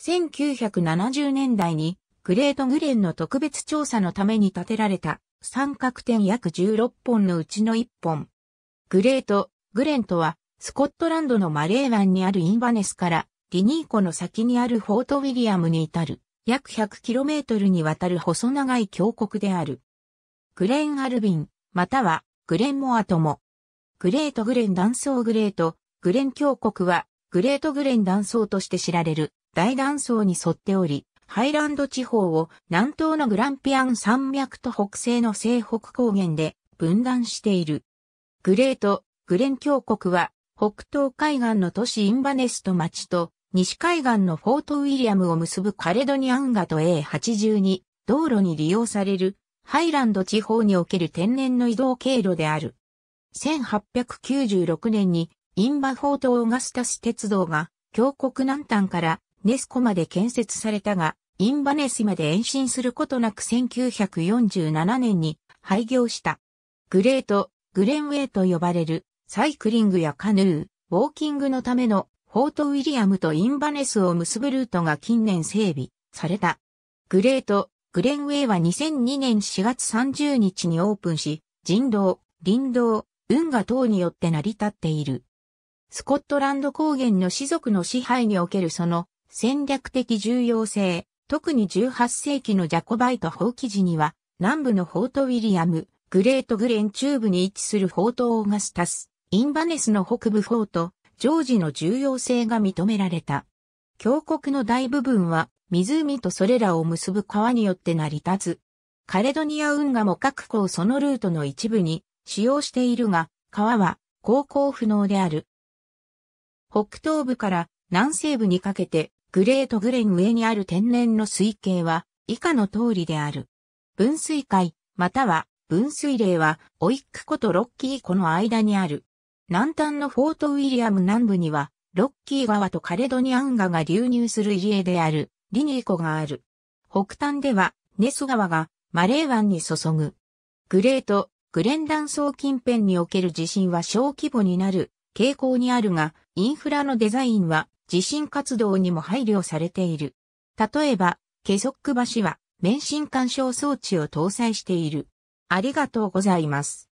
1970年代にグレートグレンの特別調査のために建てられた三角点約16本のうちの1本。グレートグレンとはスコットランドのマレー湾にあるインバネスからリニー湖の先にあるフォートウィリアムに至る約 100km にわたる細長い峡谷である。グレーン・アルビン、またはグレン・モアとも。グレート・グレン断層グレート、グレン峡谷はグレート・グレン断層として知られる大断層に沿っており、ハイランド地方を南東のグランピアン山脈と北西の西北高原で分断している。グレート・グレン峡谷は北東海岸の都市インバネスト町と西海岸のフォートウィリアムを結ぶカレドニアンガと A82 道路に利用されるハイランド地方における天然の移動経路である。1896年にインバフォートオーガスタス鉄道が峡谷南端からネスコまで建設されたが、インバネスまで延伸することなく1947年に廃業した。グレート、グレンウェイと呼ばれるサイクリングやカヌー、ウォーキングのためのフォートウィリアムとインバネスを結ぶルートが近年整備された。グレート、グレンウェイは2002年4月30日にオープンし、人道、林道、運河等によって成り立っている。スコットランド高原の士族の支配におけるその戦略的重要性、特に18世紀のジャコバイト法記事には、南部のフォートウィリアム、グレートグレン中部に位置するフォートオーガスタス、インバネスの北部フォート、ジョージの重要性が認められた。峡谷の大部分は湖とそれらを結ぶ川によって成り立つ。カレドニア運河も各港そのルートの一部に使用しているが、川は航行不能である。北東部から南西部にかけてグレートグレン上にある天然の水系は以下の通りである。分水界、または分水嶺はオイック湖とロッキー湖の間にある。南端のフォートウィリアム南部にはロッキー川とカレドニアン川が流入する入江であるリニー湖がある。北端ではネス川がマレー湾に注ぐ。グレート、グレン断層近辺における地震は小規模になる傾向にあるが、インフラのデザインは地震活動にも配慮されている。例えば、ケソック橋は免震干渉装置を搭載している。ありがとうございます。